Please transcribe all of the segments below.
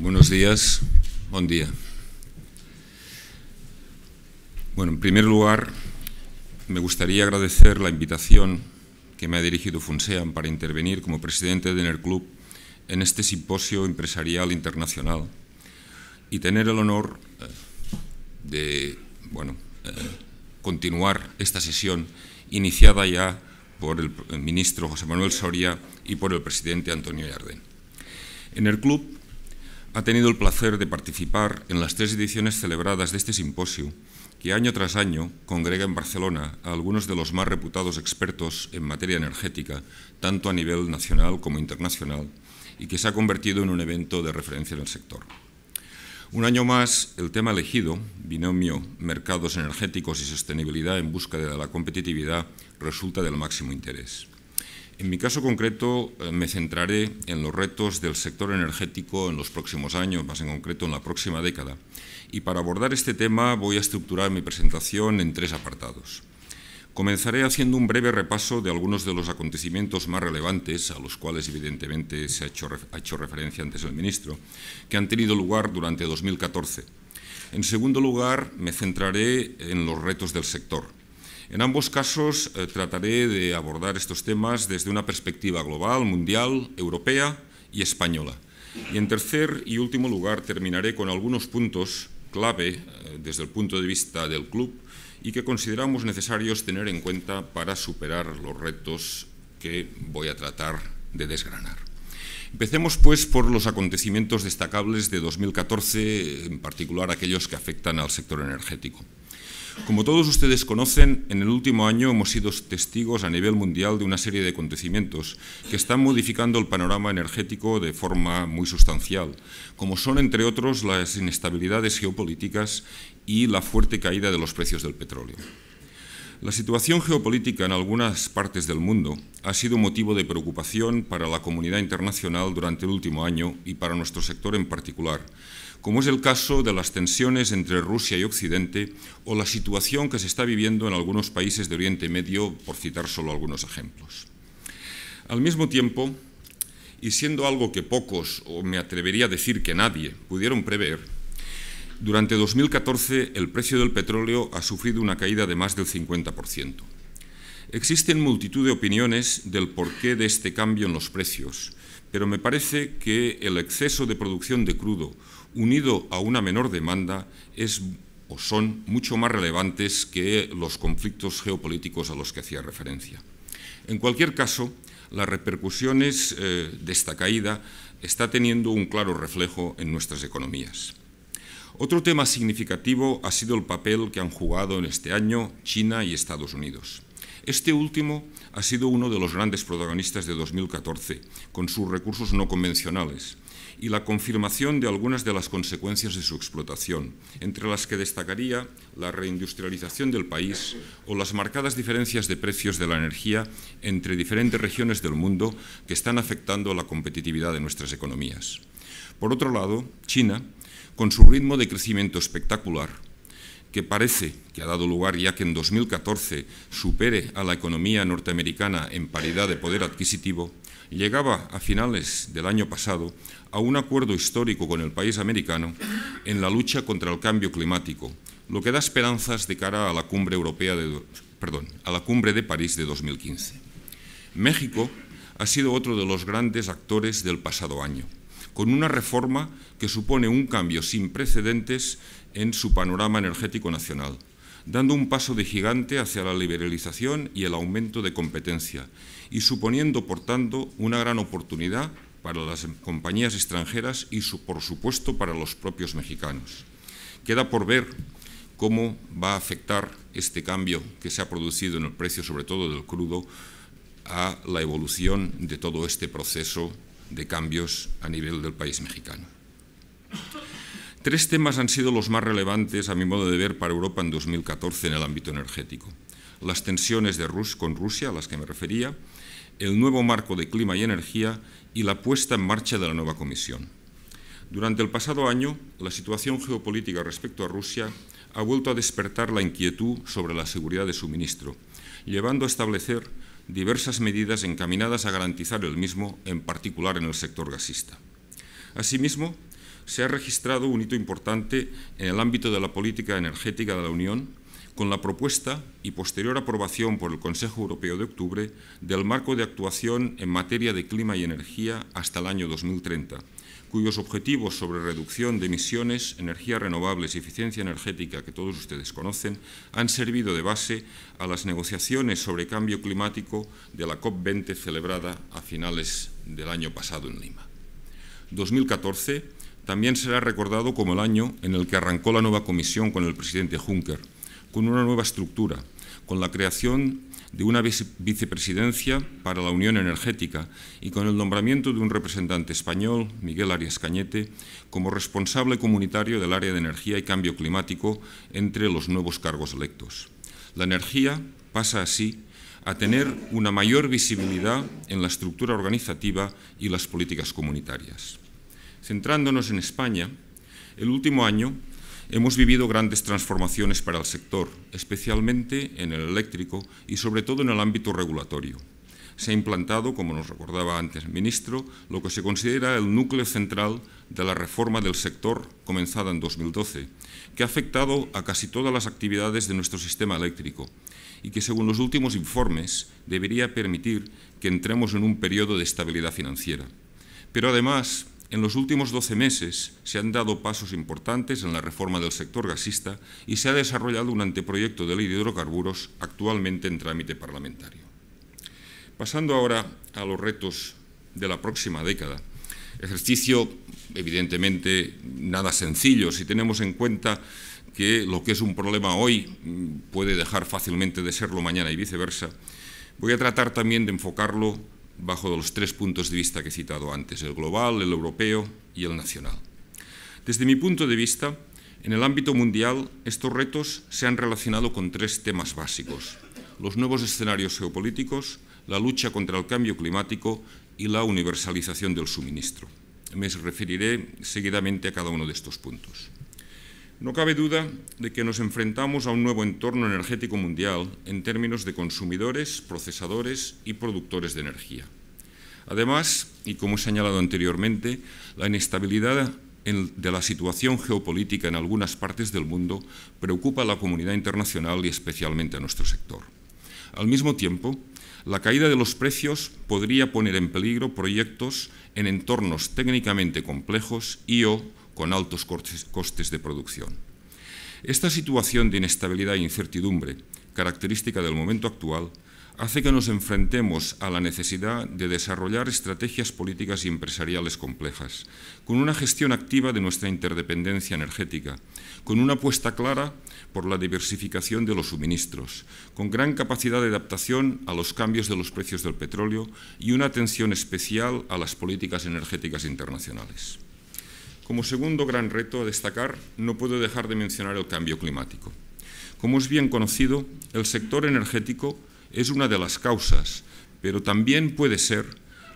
Buenos días, buen día. Bueno, en primer lugar, me gustaría agradecer la invitación que me ha dirigido FUNSEAN para intervenir como presidente de NERCLUB en este simposio empresarial internacional y tener el honor eh, de, bueno, eh, continuar esta sesión iniciada ya por el ministro José Manuel Soria y por el presidente Antonio Yarden. En club ha tenido el placer de participar en las tres ediciones celebradas de este simposio, que año tras año congrega en Barcelona a algunos de los más reputados expertos en materia energética, tanto a nivel nacional como internacional, y que se ha convertido en un evento de referencia en el sector. Un año más, el tema elegido, binomio mercados energéticos y sostenibilidad en busca de la competitividad, resulta del máximo interés. En mi caso concreto eh, me centraré en los retos del sector energético en los próximos años, más en concreto en la próxima década. Y para abordar este tema voy a estructurar mi presentación en tres apartados. Comenzaré haciendo un breve repaso de algunos de los acontecimientos más relevantes, a los cuales evidentemente se ha hecho, ha hecho referencia antes el ministro, que han tenido lugar durante 2014. En segundo lugar, me centraré en los retos del sector en ambos casos eh, trataré de abordar estos temas desde una perspectiva global, mundial, europea y española. Y en tercer y último lugar terminaré con algunos puntos clave eh, desde el punto de vista del club y que consideramos necesarios tener en cuenta para superar los retos que voy a tratar de desgranar. Empecemos pues por los acontecimientos destacables de 2014, en particular aquellos que afectan al sector energético. Como todos ustedes conocen, en el último año hemos sido testigos a nivel mundial de una serie de acontecimientos que están modificando el panorama energético de forma muy sustancial, como son, entre otros, las inestabilidades geopolíticas y la fuerte caída de los precios del petróleo. La situación geopolítica en algunas partes del mundo ha sido motivo de preocupación para la comunidad internacional durante el último año y para nuestro sector en particular, como es el caso de las tensiones entre Rusia y Occidente o la situación que se está viviendo en algunos países de Oriente Medio, por citar solo algunos ejemplos. Al mismo tiempo, y siendo algo que pocos, o me atrevería a decir que nadie, pudieron prever, durante 2014 el precio del petróleo ha sufrido una caída de más del 50%. Existen multitud de opiniones del porqué de este cambio en los precios, pero me parece que el exceso de producción de crudo unido a una menor demanda es o son mucho más relevantes que los conflictos geopolíticos a los que hacía referencia. En cualquier caso, las repercusiones eh, de esta caída está teniendo un claro reflejo en nuestras economías. Otro tema significativo ha sido el papel que han jugado en este año China y Estados Unidos. Este último ha sido uno de los grandes protagonistas de 2014, con sus recursos no convencionales y la confirmación de algunas de las consecuencias de su explotación, entre las que destacaría la reindustrialización del país o las marcadas diferencias de precios de la energía entre diferentes regiones del mundo que están afectando a la competitividad de nuestras economías. Por otro lado, China, con su ritmo de crecimiento espectacular, que parece que ha dado lugar ya que en 2014 supere a la economía norteamericana en paridad de poder adquisitivo, llegaba a finales del año pasado a un acuerdo histórico con el país americano en la lucha contra el cambio climático, lo que da esperanzas de cara a la cumbre europea de, perdón, a la cumbre de París de 2015. México ha sido otro de los grandes actores del pasado año, con una reforma que supone un cambio sin precedentes en su panorama energético nacional, dando un paso de gigante hacia la liberalización y el aumento de competencia, y suponiendo, por tanto, una gran oportunidad para las compañías extranjeras y, por supuesto, para los propios mexicanos. Queda por ver cómo va a afectar este cambio que se ha producido en el precio, sobre todo del crudo, a la evolución de todo este proceso de cambios a nivel del país mexicano. Tres temas han sido los más relevantes, a mi modo de ver, para Europa en 2014 en el ámbito energético. Las tensiones de Rus con Rusia, a las que me refería, el nuevo marco de clima y energía y la puesta en marcha de la nueva Comisión. Durante el pasado año, la situación geopolítica respecto a Rusia ha vuelto a despertar la inquietud sobre la seguridad de suministro, llevando a establecer diversas medidas encaminadas a garantizar el mismo, en particular en el sector gasista. Asimismo, se ha registrado un hito importante en el ámbito de la política energética de la Unión con la propuesta y posterior aprobación por el Consejo Europeo de octubre del marco de actuación en materia de clima y energía hasta el año 2030, cuyos objetivos sobre reducción de emisiones, energías renovables y eficiencia energética que todos ustedes conocen han servido de base a las negociaciones sobre cambio climático de la COP20 celebrada a finales del año pasado en Lima. 2014 también será recordado como el año en el que arrancó la nueva comisión con el presidente Juncker, con una nueva estructura, con la creación de una vicepresidencia para la Unión Energética y con el nombramiento de un representante español, Miguel Arias Cañete, como responsable comunitario del área de energía y cambio climático entre los nuevos cargos electos. La energía pasa así a tener una mayor visibilidad en la estructura organizativa y las políticas comunitarias. Centrándonos en España, el último año hemos vivido grandes transformaciones para el sector, especialmente en el eléctrico y sobre todo en el ámbito regulatorio. Se ha implantado, como nos recordaba antes el ministro, lo que se considera el núcleo central de la reforma del sector comenzada en 2012, que ha afectado a casi todas las actividades de nuestro sistema eléctrico y que, según los últimos informes, debería permitir que entremos en un periodo de estabilidad financiera. Pero además en los últimos 12 meses se han dado pasos importantes en la reforma del sector gasista y se ha desarrollado un anteproyecto de ley de hidrocarburos actualmente en trámite parlamentario. Pasando ahora a los retos de la próxima década. Ejercicio, evidentemente, nada sencillo. Si tenemos en cuenta que lo que es un problema hoy mm, puede dejar fácilmente de serlo mañana y viceversa, voy a tratar también de enfocarlo bajo los tres puntos de vista que he citado antes, el global, el europeo y el nacional. Desde mi punto de vista, en el ámbito mundial, estos retos se han relacionado con tres temas básicos, los nuevos escenarios geopolíticos, la lucha contra el cambio climático y la universalización del suministro. Me referiré seguidamente a cada uno de estos puntos. No cabe duda de que nos enfrentamos a un nuevo entorno energético mundial en términos de consumidores, procesadores y productores de energía. Además, y como he señalado anteriormente, la inestabilidad de la situación geopolítica en algunas partes del mundo preocupa a la comunidad internacional y especialmente a nuestro sector. Al mismo tiempo, la caída de los precios podría poner en peligro proyectos en entornos técnicamente complejos y o con altos costes de producción. Esta situación de inestabilidad e incertidumbre, característica del momento actual, hace que nos enfrentemos a la necesidad de desarrollar estrategias políticas y empresariales complejas, con una gestión activa de nuestra interdependencia energética, con una apuesta clara por la diversificación de los suministros, con gran capacidad de adaptación a los cambios de los precios del petróleo y una atención especial a las políticas energéticas internacionales. Como segundo gran reto a destacar, no puedo dejar de mencionar el cambio climático. Como es bien conocido, el sector energético es una de las causas, pero también puede ser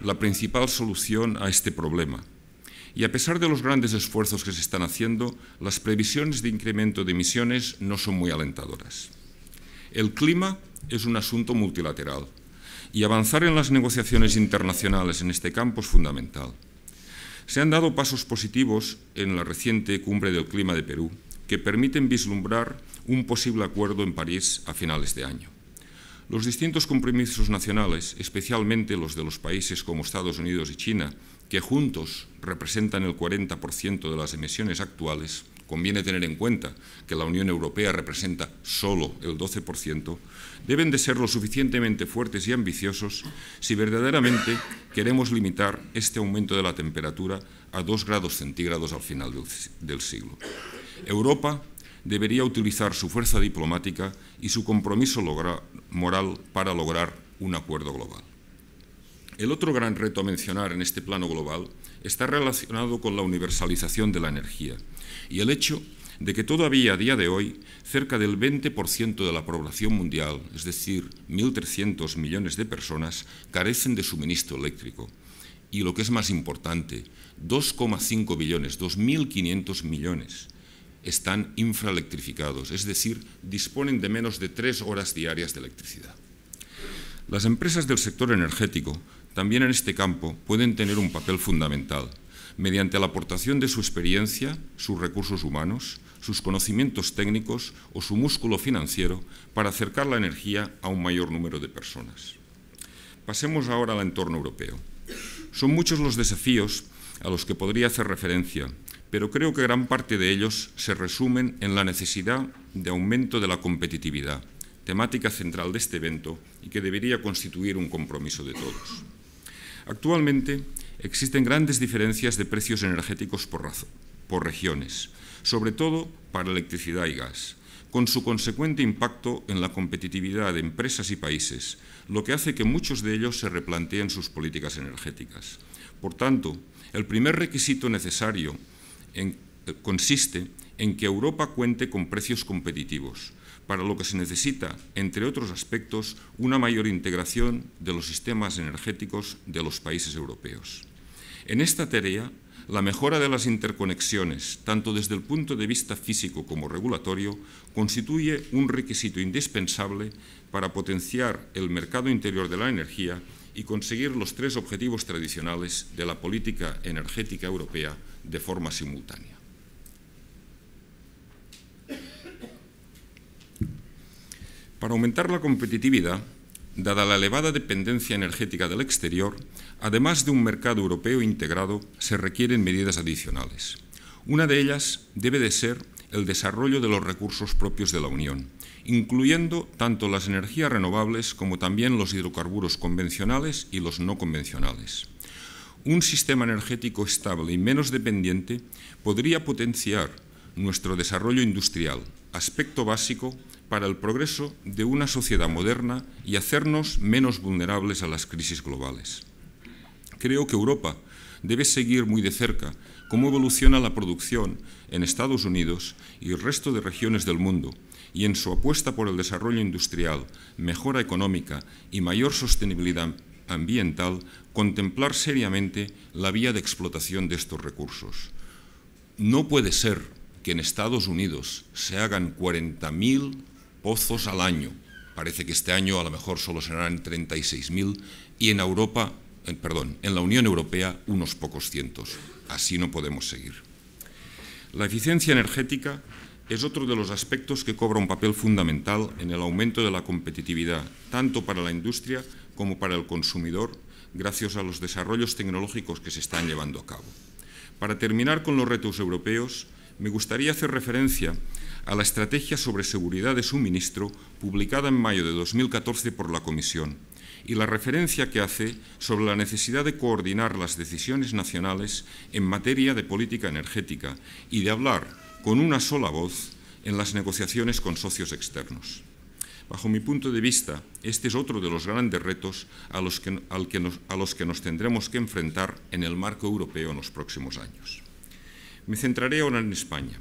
la principal solución a este problema. Y a pesar de los grandes esfuerzos que se están haciendo, las previsiones de incremento de emisiones no son muy alentadoras. El clima es un asunto multilateral y avanzar en las negociaciones internacionales en este campo es fundamental. Se han dado pasos positivos en la reciente cumbre del clima de Perú que permiten vislumbrar un posible acuerdo en París a finales de año. Los distintos compromisos nacionales, especialmente los de los países como Estados Unidos y China, que juntos representan el 40% de las emisiones actuales, conviene tener en cuenta que la Unión Europea representa solo el 12%, deben de ser lo suficientemente fuertes y ambiciosos si verdaderamente queremos limitar este aumento de la temperatura a 2 grados centígrados al final del siglo. Europa debería utilizar su fuerza diplomática y su compromiso moral para lograr un acuerdo global. El otro gran reto a mencionar en este plano global está relacionado con la universalización de la energía y el hecho de que todavía a día de hoy cerca del 20% de la población mundial, es decir, 1.300 millones de personas, carecen de suministro eléctrico. Y lo que es más importante, 2,5 billones, 2.500 millones están infraelectrificados, es decir, disponen de menos de tres horas diarias de electricidad. Las empresas del sector energético también en este campo pueden tener un papel fundamental mediante la aportación de su experiencia, sus recursos humanos, sus conocimientos técnicos o su músculo financiero para acercar la energía a un mayor número de personas. Pasemos ahora al entorno europeo. Son muchos los desafíos a los que podría hacer referencia, pero creo que gran parte de ellos se resumen en la necesidad de aumento de la competitividad, temática central de este evento y que debería constituir un compromiso de todos. Actualmente, existen grandes diferencias de precios energéticos por, regiones, sobre todo para electricidad y gas, con su consecuente impacto en la competitividad de empresas y países, lo que hace que muchos de ellos se replanteen sus políticas energéticas. Por tanto, el primer requisito necesario eh, consiste en que Europa cuente con precios competitivos, para lo que se necesita, entre otros aspectos, una mayor integración de los sistemas energéticos de los países europeos. En esta tarea, la mejora de las interconexiones, tanto desde el punto de vista físico como regulatorio, constituye un requisito indispensable para potenciar el mercado interior de la energía y conseguir los tres objetivos tradicionales de la política energética europea de forma simultánea. Para aumentar la competitividad, Dada la elevada dependencia energética del exterior, además de un mercado europeo integrado, se requieren medidas adicionales. Una de ellas debe de ser el desarrollo de los recursos propios de la Unión, incluyendo tanto las energías renovables como también los hidrocarburos convencionales y los no convencionales. Un sistema energético estable y menos dependiente podría potenciar nuestro desarrollo industrial, aspecto básico para el progreso de una sociedad moderna y hacernos menos vulnerables a las crisis globales. Creo que Europa debe seguir muy de cerca cómo evoluciona la producción en Estados Unidos y el resto de regiones del mundo y en su apuesta por el desarrollo industrial, mejora económica y mayor sostenibilidad ambiental, contemplar seriamente la vía de explotación de estos recursos. No puede ser que en Estados Unidos se hagan 40.000 pozos al año, parece que este año a lo mejor solo serán 36.000, y en Europa, eh, perdón, en la Unión Europea unos pocos cientos. Así no podemos seguir. La eficiencia energética es otro de los aspectos que cobra un papel fundamental en el aumento de la competitividad, tanto para la industria como para el consumidor, gracias a los desarrollos tecnológicos que se están llevando a cabo. Para terminar con los retos europeos, me gustaría hacer referencia a la Estrategia sobre Seguridad de Suministro publicada en mayo de 2014 por la Comisión y la referencia que hace sobre la necesidad de coordinar las decisiones nacionales en materia de política energética y de hablar con una sola voz en las negociaciones con socios externos. Bajo mi punto de vista, este es otro de los grandes retos a los que, a los que nos tendremos que enfrentar en el marco europeo en los próximos años. Me centraré ahora en España.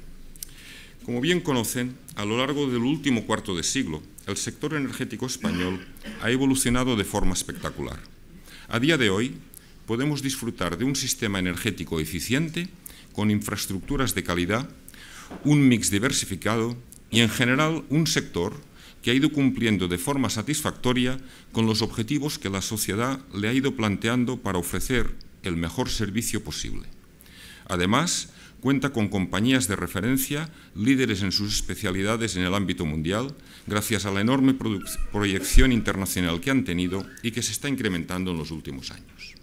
Como bien conocen, a lo largo del último cuarto de siglo, el sector energético español ha evolucionado de forma espectacular. A día de hoy, podemos disfrutar de un sistema energético eficiente, con infraestructuras de calidad, un mix diversificado y, en general, un sector que ha ido cumpliendo de forma satisfactoria con los objetivos que la sociedad le ha ido planteando para ofrecer el mejor servicio posible. Además, Cuenta con compañías de referencia, líderes en sus especialidades en el ámbito mundial, gracias a la enorme proyección internacional que han tenido y que se está incrementando en los últimos años.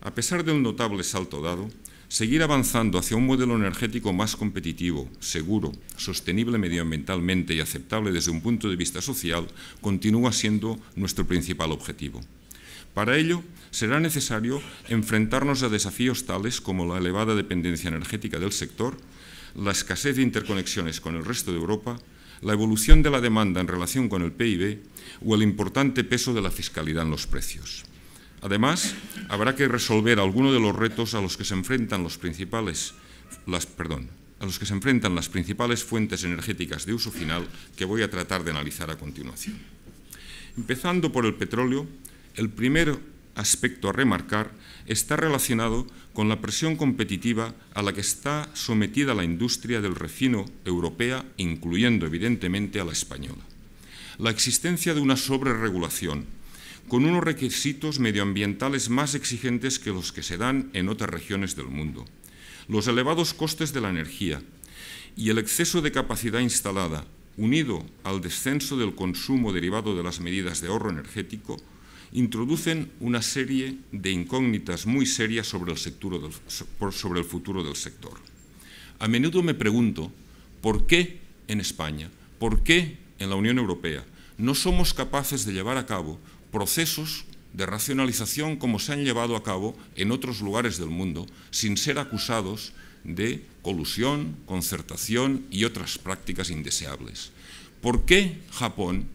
A pesar de un notable salto dado, seguir avanzando hacia un modelo energético más competitivo, seguro, sostenible medioambientalmente y aceptable desde un punto de vista social continúa siendo nuestro principal objetivo. Para ello, será necesario enfrentarnos a desafíos tales como la elevada dependencia energética del sector, la escasez de interconexiones con el resto de Europa, la evolución de la demanda en relación con el PIB o el importante peso de la fiscalidad en los precios. Además, habrá que resolver algunos de los retos a los que se enfrentan las, las principales fuentes energéticas de uso final que voy a tratar de analizar a continuación. Empezando por el petróleo, el primer aspecto a remarcar está relacionado con la presión competitiva a la que está sometida la industria del refino europea, incluyendo evidentemente a la española. La existencia de una sobreregulación, con unos requisitos medioambientales más exigentes que los que se dan en otras regiones del mundo. Los elevados costes de la energía y el exceso de capacidad instalada, unido al descenso del consumo derivado de las medidas de ahorro energético, introducen una serie de incógnitas muy serias sobre el, futuro del sector. A menudo me pregunto por qué en España, por qué en la Unión Europea no somos capaces de llevar a cabo procesos de racionalización como se han llevado a cabo en otros lugares del mundo, sin ser acusados de colusión, concertación y otras prácticas indeseables. ¿Por qué Japón,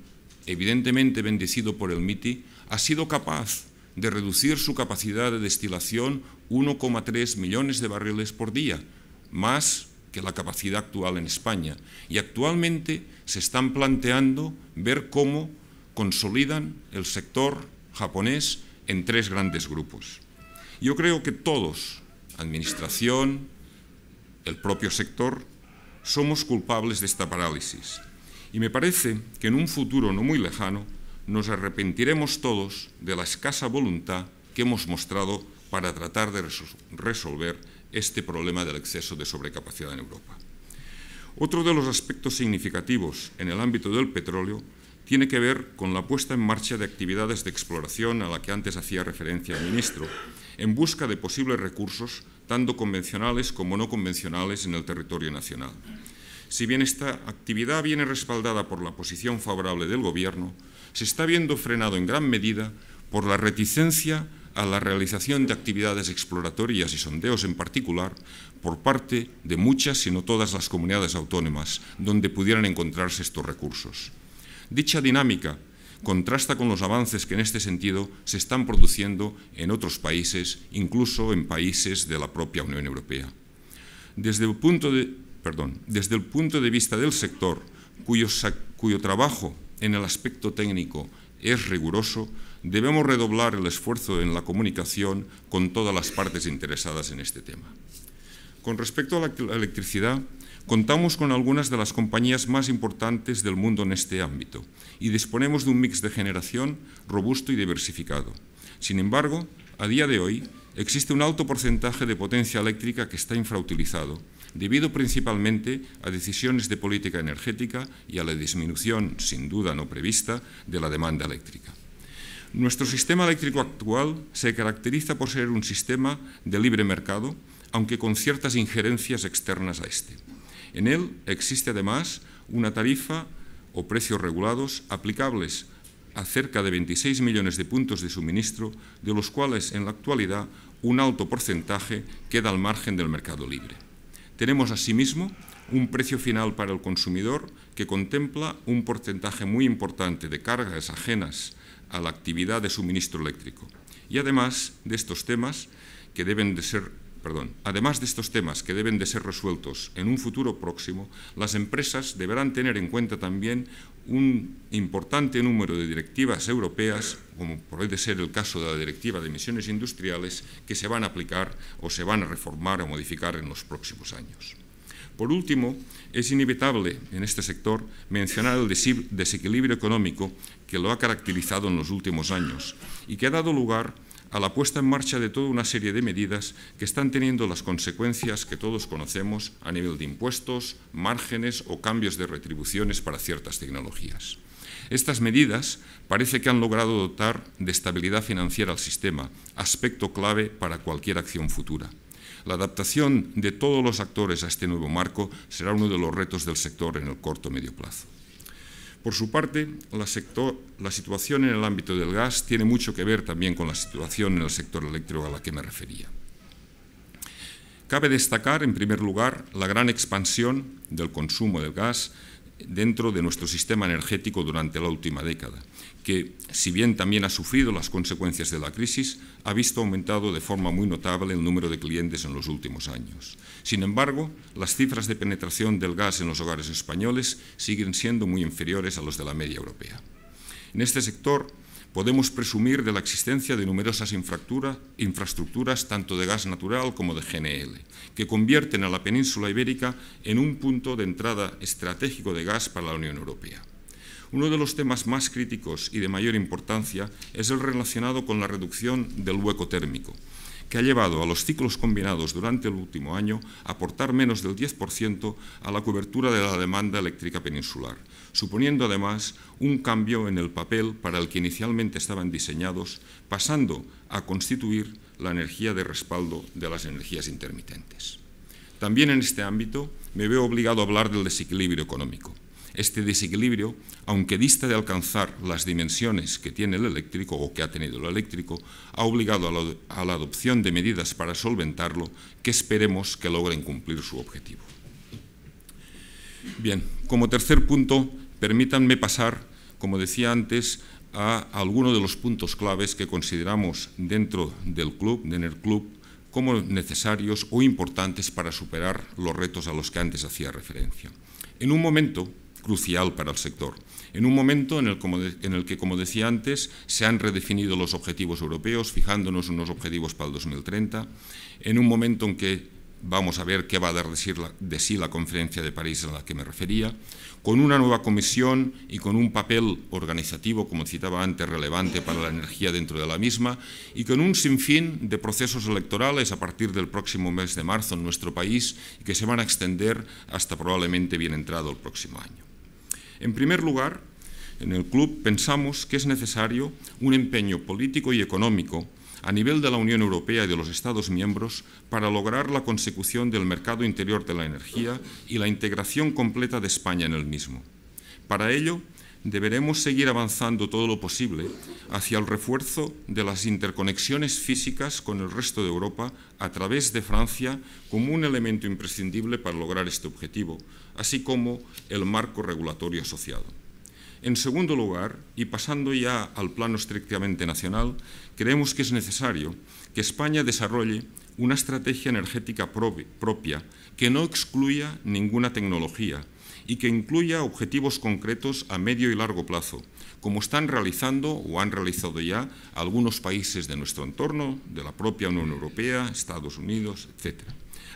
evidentemente bendecido por el MITI, ha sido capaz de reducir su capacidad de destilación 1,3 millones de barriles por día, más que la capacidad actual en España. Y actualmente se están planteando ver cómo consolidan el sector japonés en tres grandes grupos. Yo creo que todos, administración, el propio sector, somos culpables de esta parálisis. Y me parece que en un futuro no muy lejano nos arrepentiremos todos de la escasa voluntad que hemos mostrado para tratar de resolver este problema del exceso de sobrecapacidad en Europa. Otro de los aspectos significativos en el ámbito del petróleo tiene que ver con la puesta en marcha de actividades de exploración a la que antes hacía referencia el ministro, en busca de posibles recursos, tanto convencionales como no convencionales, en el territorio nacional. Si bien esta actividad viene respaldada por la posición favorable del Gobierno, se está viendo frenado en gran medida por la reticencia a la realización de actividades exploratorias y sondeos en particular por parte de muchas, si no todas, las comunidades autónomas donde pudieran encontrarse estos recursos. Dicha dinámica contrasta con los avances que en este sentido se están produciendo en otros países, incluso en países de la propia Unión Europea. Desde el punto de, desde el punto de vista del sector, cuyo trabajo en el aspecto técnico es riguroso, debemos redoblar el esfuerzo en la comunicación con todas las partes interesadas en este tema. Con respecto a la electricidad, contamos con algunas de las compañías más importantes del mundo en este ámbito y disponemos de un mix de generación robusto y diversificado. Sin embargo, a día de hoy existe un alto porcentaje de potencia eléctrica que está infrautilizado debido principalmente a decisiones de política energética y a la disminución, sin duda no prevista, de la demanda eléctrica. Nuestro sistema eléctrico actual se caracteriza por ser un sistema de libre mercado, aunque con ciertas injerencias externas a este. En él existe además una tarifa o precios regulados aplicables a cerca de 26 millones de puntos de suministro, de los cuales en la actualidad un alto porcentaje queda al margen del mercado libre. Tenemos asimismo un precio final para el consumidor que contempla un porcentaje muy importante de cargas ajenas a la actividad de suministro eléctrico. Y además de estos temas, que deben de ser además de estos temas que deben de ser resueltos en un futuro próximo, las empresas deberán tener en cuenta también un importante número de directivas europeas, como puede ser el caso de la Directiva de Emisiones Industriales, que se van a aplicar o se van a reformar o modificar en los próximos años. Por último, es inevitable en este sector mencionar el desequilibrio económico que lo ha caracterizado en los últimos años y que ha dado lugar a a la puesta en marcha de toda una serie de medidas que están teniendo las consecuencias que todos conocemos a nivel de impuestos, márgenes o cambios de retribuciones para ciertas tecnologías. Estas medidas parece que han logrado dotar de estabilidad financiera al sistema, aspecto clave para cualquier acción futura. La adaptación de todos los actores a este nuevo marco será uno de los retos del sector en el corto medio plazo. Por su parte, la, situación en el ámbito del gas tiene mucho que ver también con la situación en el sector eléctrico a la que me refería. Cabe destacar, en primer lugar, la gran expansión del consumo del gas dentro de nuestro sistema energético durante la última década que, si bien también ha sufrido las consecuencias de la crisis, ha visto aumentado de forma muy notable el número de clientes en los últimos años. Sin embargo, las cifras de penetración del gas en los hogares españoles siguen siendo muy inferiores a los de la media europea. En este sector podemos presumir de la existencia de numerosas infraestructuras, tanto de gas natural como de GNL, que convierten a la península ibérica en un punto de entrada estratégico de gas para la Unión Europea. Uno de los temas más críticos y de mayor importancia es el relacionado con la reducción del hueco térmico, que ha llevado a los ciclos combinados durante el último año a aportar menos del 10% a la cobertura de la demanda eléctrica peninsular, suponiendo además un cambio en el papel para el que inicialmente estaban diseñados, pasando a constituir la energía de respaldo de las energías intermitentes. También en este ámbito me veo obligado a hablar del desequilibrio económico. Este desequilibrio, aunque dista de alcanzar las dimensiones que tiene el eléctrico o que ha tenido el eléctrico, ha obligado a la, adopción de medidas para solventarlo que esperemos que logren cumplir su objetivo. Bien, como tercer punto, permítanme pasar, como decía antes, a algunos de los puntos claves que consideramos dentro del club, de el Club, como necesarios o importantes para superar los retos a los que antes hacía referencia. En un momento crucial para el sector. En un momento en el, que, como decía antes, se han redefinido los objetivos europeos, fijándonos unos objetivos para el 2030, en un momento en que vamos a ver qué va a dar de sí la, conferencia de París a la que me refería, con una nueva comisión y con un papel organizativo, como citaba antes, relevante para la energía dentro de la misma, y con un sinfín de procesos electorales a partir del próximo mes de marzo en nuestro país, que se van a extender hasta probablemente bien entrado el próximo año. En primer lugar, en el club pensamos que es necesario un empeño político y económico a nivel de la Unión Europea y de los Estados miembros para lograr la consecución del mercado interior de la energía y la integración completa de España en el mismo. Para ello, deberemos seguir avanzando todo lo posible hacia el refuerzo de las interconexiones físicas con el resto de Europa a través de Francia como un elemento imprescindible para lograr este objetivo, así como el marco regulatorio asociado. En segundo lugar, y pasando ya al plano estrictamente nacional, creemos que es necesario que España desarrolle una estrategia energética propia que no excluya ninguna tecnología, y que incluya objetivos concretos a medio y largo plazo, como están realizando o han realizado ya algunos países de nuestro entorno, de la propia Unión Europea, Estados Unidos, etc.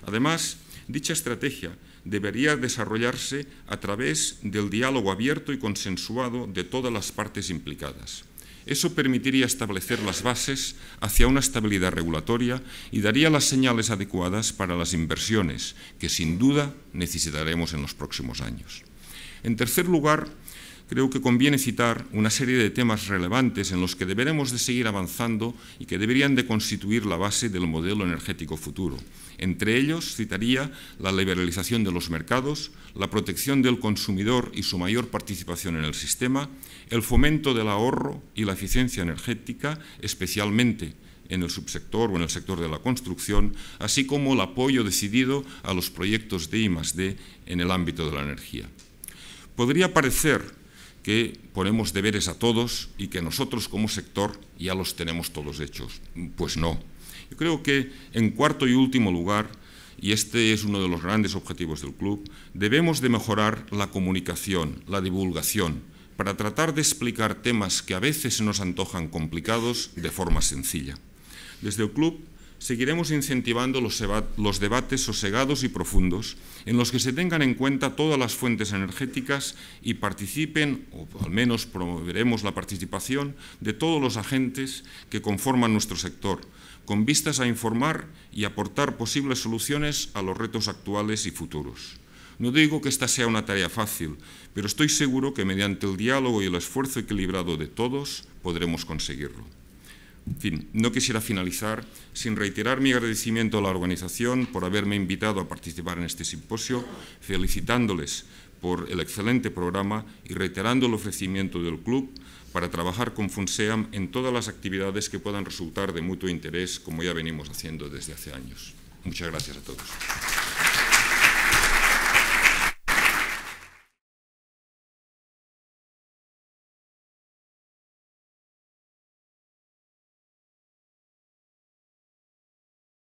Además, dicha estrategia debería desarrollarse a través del diálogo abierto y consensuado de todas las partes implicadas eso permitiría establecer las bases hacia una estabilidad regulatoria y daría las señales adecuadas para las inversiones que sin duda necesitaremos en los próximos años. En tercer lugar, creo que conviene citar una serie de temas relevantes en los que deberemos de seguir avanzando y que deberían de constituir la base del modelo energético futuro. Entre ellos citaría la liberalización de los mercados, la protección del consumidor y su mayor participación en el sistema, el fomento del ahorro y la eficiencia energética, especialmente en el subsector o en el sector de la construcción, así como el apoyo decidido a los proyectos de D en el ámbito de la energía. Podría parecer que ponemos deberes a todos y que nosotros como sector ya los tenemos todos hechos. Pues no, yo creo que, en cuarto y último lugar, y este es uno de los grandes objetivos del club, debemos de mejorar la comunicación, la divulgación, para tratar de explicar temas que a veces nos antojan complicados de forma sencilla. Desde el club seguiremos incentivando los, los, debates sosegados y profundos en los que se tengan en cuenta todas las fuentes energéticas y participen, o al menos promoveremos la participación, de todos los agentes que conforman nuestro sector, con vistas a informar y aportar posibles soluciones a los retos actuales y futuros. No digo que esta sea una tarea fácil, pero estoy seguro que mediante el diálogo y el esfuerzo equilibrado de todos podremos conseguirlo. En fin, no quisiera finalizar sin reiterar mi agradecimiento a la organización por haberme invitado a participar en este simposio, felicitándoles por el excelente programa y reiterando el ofrecimiento del club para trabajar con FUNSEAM en todas las actividades que puedan resultar de mutuo interés, como ya venimos haciendo desde hace años. Muchas gracias a todos.